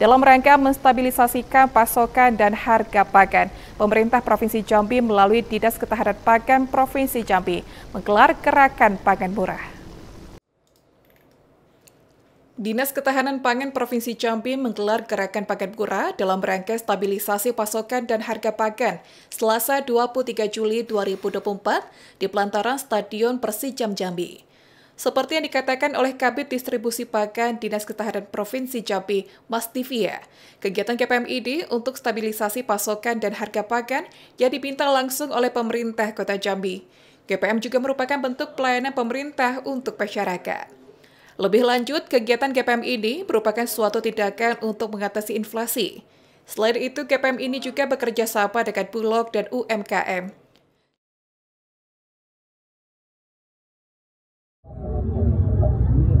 Dalam rangka menstabilisasikan pasokan dan harga pakan, pemerintah Provinsi Jambi melalui Dinas Ketahanan Pakan Provinsi Jambi menggelar gerakan pangan murah. Dinas Ketahanan Pangan Provinsi Jambi menggelar gerakan pakan murah dalam rangka stabilisasi pasokan dan harga pakan Selasa 23 Juli 2024 di pelantaran Stadion Persijam Jambi seperti yang dikatakan oleh Kabit Distribusi Pakan Dinas Ketahanan Provinsi Jambi, Mas Divia. Kegiatan KPMID untuk stabilisasi pasokan dan harga pakan yang dipinta langsung oleh pemerintah Kota Jambi. KPM juga merupakan bentuk pelayanan pemerintah untuk masyarakat. Lebih lanjut, kegiatan GPM ini merupakan suatu tindakan untuk mengatasi inflasi. Selain itu, GPM ini juga bekerja sama dengan Bulog dan UMKM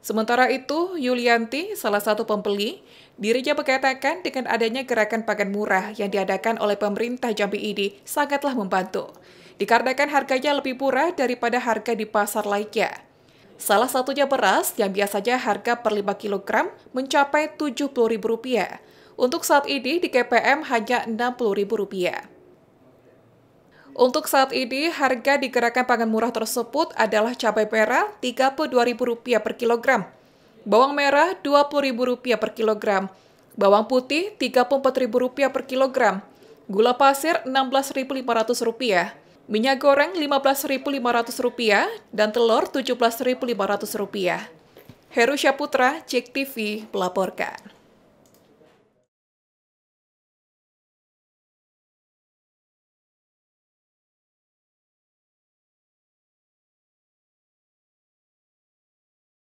Sementara itu, Yulianti, salah satu pembeli, dirinya berkatakan dengan adanya gerakan pakan murah yang diadakan oleh pemerintah Jambi ini sangatlah membantu, dikarenakan harganya lebih murah daripada harga di pasar lainnya. Salah satunya beras yang biasanya harga per 5 kg mencapai Rp70.000. Untuk saat ini di KPM hanya Rp60.000. Untuk saat ini, harga di gerakan pangan murah tersebut adalah cabai merah Rp32.000 per kilogram, bawang merah Rp20.000 per kilogram, bawang putih Rp34.000 per kilogram, gula pasir Rp16.500, minyak goreng Rp15.500, dan telur Rp17.500. Heru Syaputra, Cek TV, melaporkan.